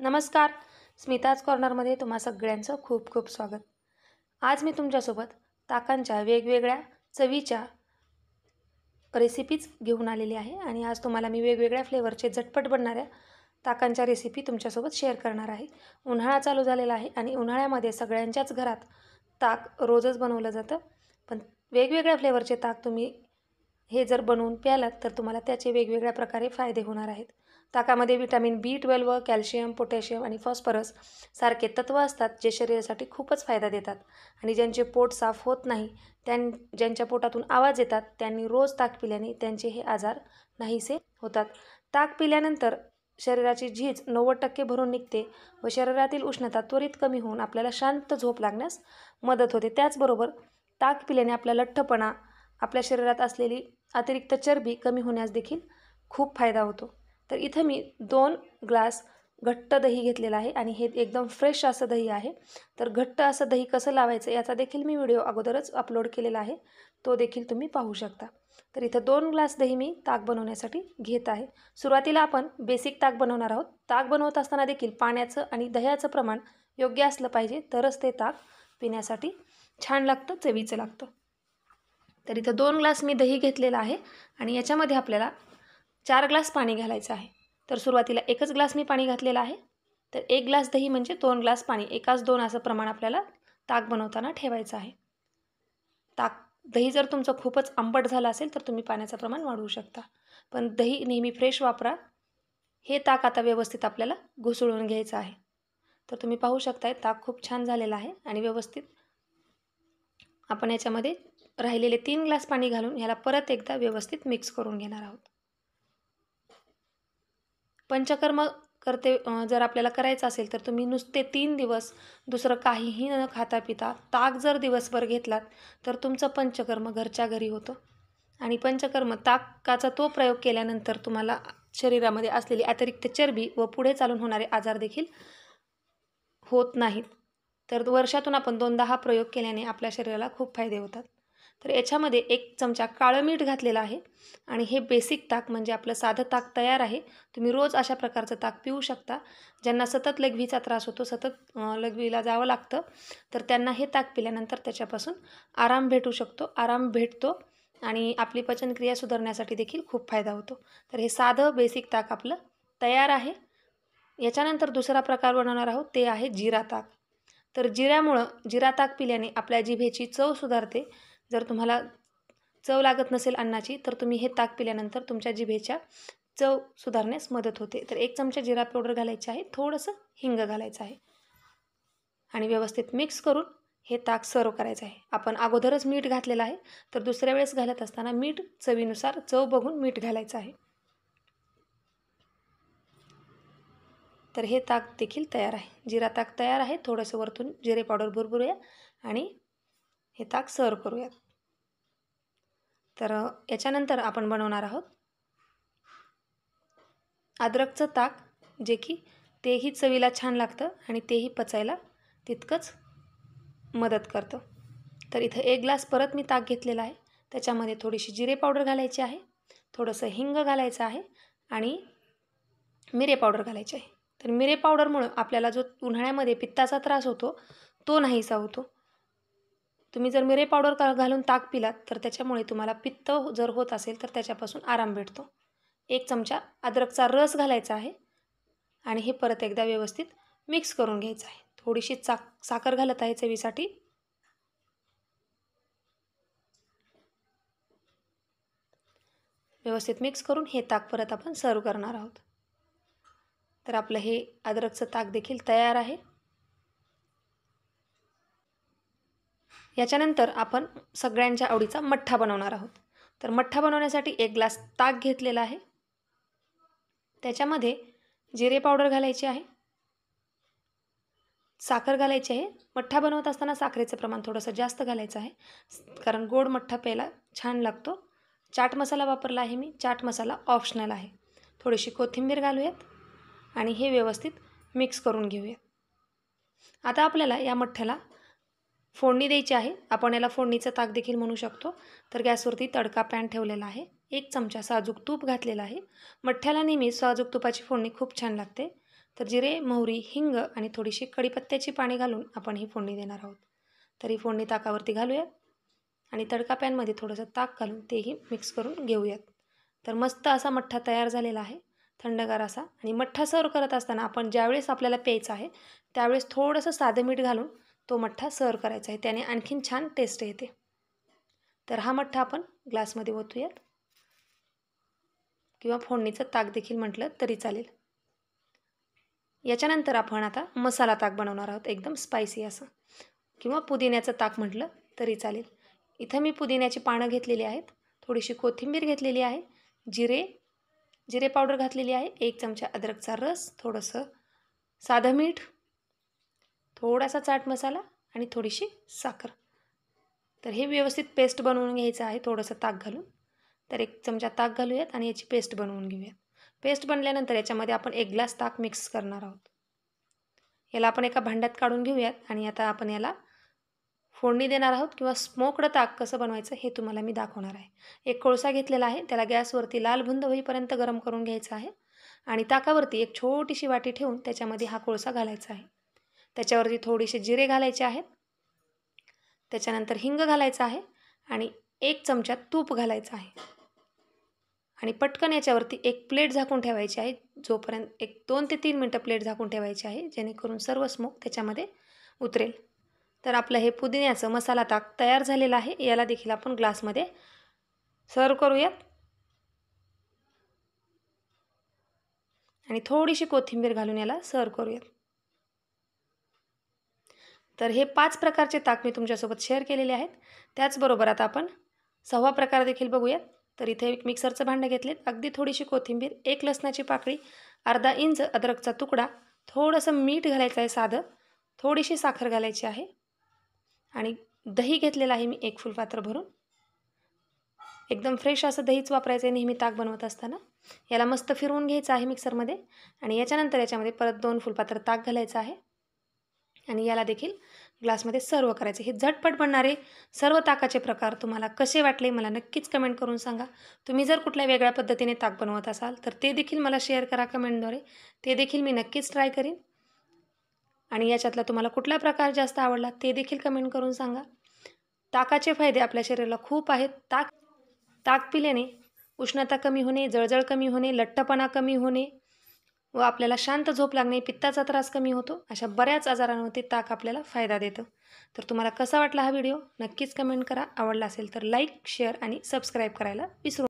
नमस्कार स्मिताज कॉर्नरमध्ये तुम्हा सगळ्यांचं खूप खूप स्वागत आज मी तुमच्यासोबत ताकांच्या वेगवेगळ्या चवीच्या रेसिपीज घेऊन आलेली आहे आणि आज तुम्हाला मी वेगवेगळ्या फ्लेवरचे झटपट बनणाऱ्या ताकांच्या रेसिपी तुमच्यासोबत शेअर करणार आहे उन्हाळा चालू झालेला आहे आणि उन्हाळ्यामध्ये सगळ्यांच्याच घरात ताक रोजच बनवलं जातं पण वेगवेगळ्या फ्लेवरचे ताक तुम्ही हे जर बनवून प्यालात तर तुम्हाला त्याचे वेगवेगळ्या प्रकारे फायदे होणार आहेत ताकामध्ये vitamin B twelve calcium potassium आणि फॉस्फरस सारखे तत्त्व असतात जे शरीरासाठी खूपच फायदा देतात आणि ज्यांचे पोट साफ होत नाही त्यां ज्यांच्या पोटातून आवाज येतात त्यांनी रोज ताक पिल्याने त्यांचे हे आजार नाहीसे होतात ताक पिल्यानंतर शरीराची झीज नव्वद टक्के भरून निघते व शरीरातील उष्णता त्वरित कमी होऊन आपल्याला शांत झोप लागण्यास मदत होते त्याचबरोबर ताक पिल्याने आपला लठ्ठपणा आपल्या शरीरात असलेली अतिरिक्त चरबी कमी होण्यास देखील खूप फायदा होतो तर इथं मी दोन ग्लास घट्ट दही घेतलेलं आहे आणि हे एकदम फ्रेश असं दही आहे तर घट्ट असं दही कसं लावायचं याचा देखील मी व्हिडिओ अगोदरच अपलोड केलेला आहे तो देखील तुम्ही पाहू शकता तर इथं दोन ग्लास दही मी ताक बनवण्यासाठी घेत आहे सुरुवातीला आपण बेसिक ताक बनवणार आहोत ताक बनवत असताना देखील पाण्याचं आणि दह्याचं प्रमाण योग्य असलं पाहिजे तरच ते ताक पिण्यासाठी छान लागतं चवीचं लागतं तर इथं दोन ग्लास मी दही घेतलेलं आहे आणि याच्यामध्ये आपल्याला चार ग्लास पाणी घालायचं आहे तर सुरुवातीला एकच ग्लास मी पाणी घातलेलं आहे तर एक ग्लास दही म्हणजे दोन ग्लास पाणी एकाच दोन असं प्रमाण आपल्याला ताक बनवताना ठेवायचं आहे ताक दही जर तुमचं खूपच आंबट झालं असेल तर तुम्ही पाण्याचं प्रमाण वाढवू शकता पण दही नेहमी फ्रेश वापरा हे ताक आता व्यवस्थित आपल्याला घुसळून घ्यायचं आहे तर तुम्ही पाहू शकताय ताक खूप छान झालेलं आहे आणि व्यवस्थित आपण याच्यामध्ये राहिलेले तीन ग्लास पाणी घालून ह्याला परत एकदा व्यवस्थित मिक्स करून घेणार आहोत पंचकर्म करते जर आपल्याला करायचं असेल तर तुम्ही नुसते तीन दिवस दुसरं काहीही न खाता पिता ताक जर दिवसभर घेतलात तर तुमचं पंचकर्म घरच्या घरी होतं आणि पंचकर्म ताकाचा तो प्रयोग केल्यानंतर तुम्हाला शरीरामध्ये असलेली अतिरिक्त चरबी व पुढे चालून होणारे आजार देखील होत नाहीत तर वर्षातून आपण दोनदा हा प्रयोग केल्याने आपल्या शरीराला खूप फायदे होतात तर याच्यामध्ये एक चमचा काळं मीठ घातलेलं आहे आणि हे बेसिक ताक म्हणजे आपलं साधं ताक तयार आहे तुम्ही रोज अशा प्रकारचं ताक पिऊ शकता ज्यांना सतत लघवीचा त्रास होतो सतत लघवीला जावं लागतं तर त्यांना हे ताक पिल्यानंतर त्याच्यापासून आराम भेटू शकतो आराम भेटतो आणि आपली पचनक्रिया सुधारण्यासाठी देखील खूप फायदा होतो तर हे साधं बेसिक ताक आपलं तयार आहे याच्यानंतर दुसरा प्रकार बनवणार आहोत ते आहे जिरा ताक तर जिऱ्यामुळं जिरा ताक पिल्याने आपल्या जिभेची चव सुधारते जर तुम्हाला चव लागत नसेल अन्नाची तर तुम्ही हे ताक पिल्यानंतर तुमच्या जिभेच्या चव सुधारण्यास मदत होते तर एक चमचा जिरा पावडर घालायची आहे थोडंसं हिंग घालायचं आहे आणि व्यवस्थित मिक्स करून हे ताक सर्व करायचं आहे आपण अगोदरच मीठ घातलेलं आहे तर दुसऱ्या वेळेस घालत असताना मीठ चवीनुसार चव बघून मीठ घालायचं आहे तर हे ताक देखील तयार आहे जिरा ताक तयार आहे थोडंसं वरतून जिरे पावडर भरभरूया आणि हे ताक सर्व करूयात तर याच्यानंतर आपण बनवणार आहोत अद्रकचं ताक जे की तेही चवीला छान लागतं आणि तेही पचायला तितकंच मदत करतं तर इथं एक ग्लास परत मी ताक घेतलेला आहे त्याच्यामध्ये थोडीशी जिरे पावडर घालायची आहे थोडंसं हिंग घालायचं आहे आणि मिरे पावडर घालायची आहे तर मिरे पावडरमुळं आपल्याला जो उन्हाळ्यामध्ये पित्ताचा त्रास होतो तो नाहीसा होतो तुम्ही जर मिरे पावडर का घालून ताक पिलात तर त्याच्यामुळे तुम्हाला पित्त जर होत असेल तर त्याच्यापासून आराम भेटतो एक चमचा अद्रकचा रस घालायचा आहे आणि हे परत एकदा व्यवस्थित मिक्स करून घ्यायचं आहे थोडीशी चाक साखर घालत आहे चवीसाठी व्यवस्थित मिक्स करून हे ताक परत आपण सर्व करणार आहोत तर आपलं हे अद्रकचं ताक देखील तयार आहे याच्यानंतर आपण सगळ्यांच्या आवडीचा मठ्ठा बनवणार आहोत तर मठ्ठा बनवण्यासाठी एक ग्लास ताक घेतलेला आहे त्याच्यामध्ये जिरे पावडर घालायची आहे साखर घालायची आहे मठ्ठा बनवत असताना साखरेचं प्रमाण थोडंसं जास्त घालायचं आहे कारण गोड मठ्ठा प्यायला छान लागतो चाट मसाला वापरला आहे मी चाट मसाला ऑप्शनल आहे थोडीशी कोथिंबीर घालूयात आणि हे व्यवस्थित मिक्स करून घेऊयात आता आपल्याला या मठ्ठ्याला फोडणी द्यायची आहे आपण याला फोडणीचा ताक देखील म्हणू शकतो तर गॅसवरती तडका पॅन ठेवलेला आहे एक चमचा साजूक तूप घातलेला आहे मठ्ठ्याला नेहमी साजूक तुपाची फोडणी खूप छान लागते तर जिरे मोहरी हिंग आणि थोडीशी कडीपत्त्याची पाणी घालून आपण ही फोडणी देणार आहोत तर ही फोडणी ताकावरती घालूयात आणि तडका पॅनमध्ये थोडंसं ताक घालून तेही मिक्स करून घेऊयात तर मस्त असा मठ्ठा तयार झालेला आहे थंडगार असा आणि मठ्ठा सर्व करत असताना आपण ज्यावेळेस आपल्याला प्यायचं आहे त्यावेळेस थोडंसं साधं मीठ घालून तो मठ्ठा सर्व करायचा आहे त्याने आणखीन छान टेस्ट येते तर हा मठ्ठा आपण ग्लासमध्ये ओतूयात किंवा फोडणीचं ताक देखील म्हटलं तरी चालेल याच्यानंतर आपण आता मसाला ताक बनवणार आहोत एकदम स्पायसी असं किंवा पुदिन्याचं ताक म्हटलं तरी चालेल इथं मी पुदिन्याची पानं घेतलेली आहेत थोडीशी कोथिंबीर घेतलेली आहे जिरे जिरे पावडर घातलेली आहे एक चमचा अद्रकचा रस थोडंसं साधं मीठ थोडासा चाट मसाला आणि थोडीशी साखर तर हे व्यवस्थित पेस्ट बनवून घ्यायचं आहे थोडंसं ताक घालून तर एक चमचा ताक घालूयात आणि याची पेस्ट बनवून घेऊयात पेस्ट बनल्यानंतर याच्यामध्ये आपण एक ग्लास ताक मिक्स करणार आहोत याला आपण एका भांड्यात काढून घेऊयात आणि आता आपण याला फोडणी देणार आहोत किंवा स्मोकडं ताक कसं बनवायचं हे तुम्हाला मी दाखवणार आहे एक कोळसा घेतलेला आहे त्याला गॅसवरती लाल भुंद होईपर्यंत गरम करून घ्यायचं आहे आणि ताकावरती एक छोटीशी वाटी ठेवून त्याच्यामध्ये हा कोळसा घालायचा आहे त्याच्यावरती थोडेसे जिरे घालायचे आहेत त्याच्यानंतर हिंग घालायचं आहे आणि एक चमचा तूप घालायचं आहे आणि पटकन याच्यावरती एक प्लेट झाकून ठेवायची आहे जोपर्यंत एक दोन ते तीन मिनटं प्लेट झाकून ठेवायची आहे जेणेकरून सर्व स्मोक त्याच्यामध्ये उतरेल तर आपलं हे पुदिन्याचं मसाला ताक तयार झालेलं आहे याला देखील आपण ग्लासमध्ये सर्व करूयात आणि थोडीशी कोथिंबीर घालून याला सर्व करूयात तर हे पाच प्रकारचे ताक मी तुमच्यासोबत शेअर केलेले आहेत त्याचबरोबर आता आपण सहावा प्रकार देखील बघूयात तर इथे एक मिक्सरचं भांडं घेतलेत अगदी थोडीशी कोथिंबीर एक लसणाची पाकळी अर्धा इंच अद्रकचा तुकडा थोडंसं मीठ घालायचं आहे साधं थोडीशी साखर घालायची आहे आणि दही घेतलेलं आहे मी एक फुलपात्र भरून एकदम फ्रेश असं दहीच वापरायचं आहे नेहमी ताक बनवत असताना याला मस्त फिरवून घ्यायचं आहे मिक्सरमध्ये आणि याच्यानंतर याच्यामध्ये परत दोन फुलपात्र ताक घालायचं आहे आणि याला देखील ग्लासमध्ये सर्व करायचे हे झटपट बनणारे सर्व ताकाचे प्रकार तुम्हाला कसे वाटले मला नक्कीच कमेंट करून सांगा तुम्ही जर कुठल्या वेगळ्या पद्धतीने ताक बनवत असाल तर ते देखील मला शेअर करा कमेंटद्वारे ते देखील मी नक्कीच ट्राय करीन आणि याच्यातला तुम्हाला कुठला प्रकार जास्त आवडला ते देखील कमेंट करून सांगा ताकाचे फायदे आपल्या शरीराला खूप आहेत ताक ताक पिल्याने उष्णता कमी होणे जळजळ कमी होणे लठ्ठपणा कमी होणे व आपल्याला शांत झोप लागणे पित्ताचा त्रास कमी होतो अशा बऱ्याच आजारांवरती ताक आपल्याला फायदा देतं तर तुम्हाला कसा वाटला हा व्हिडिओ नक्कीच कमेंट करा आवडला असेल तर लाईक शेअर आणि सबस्क्राईब करायला विसरू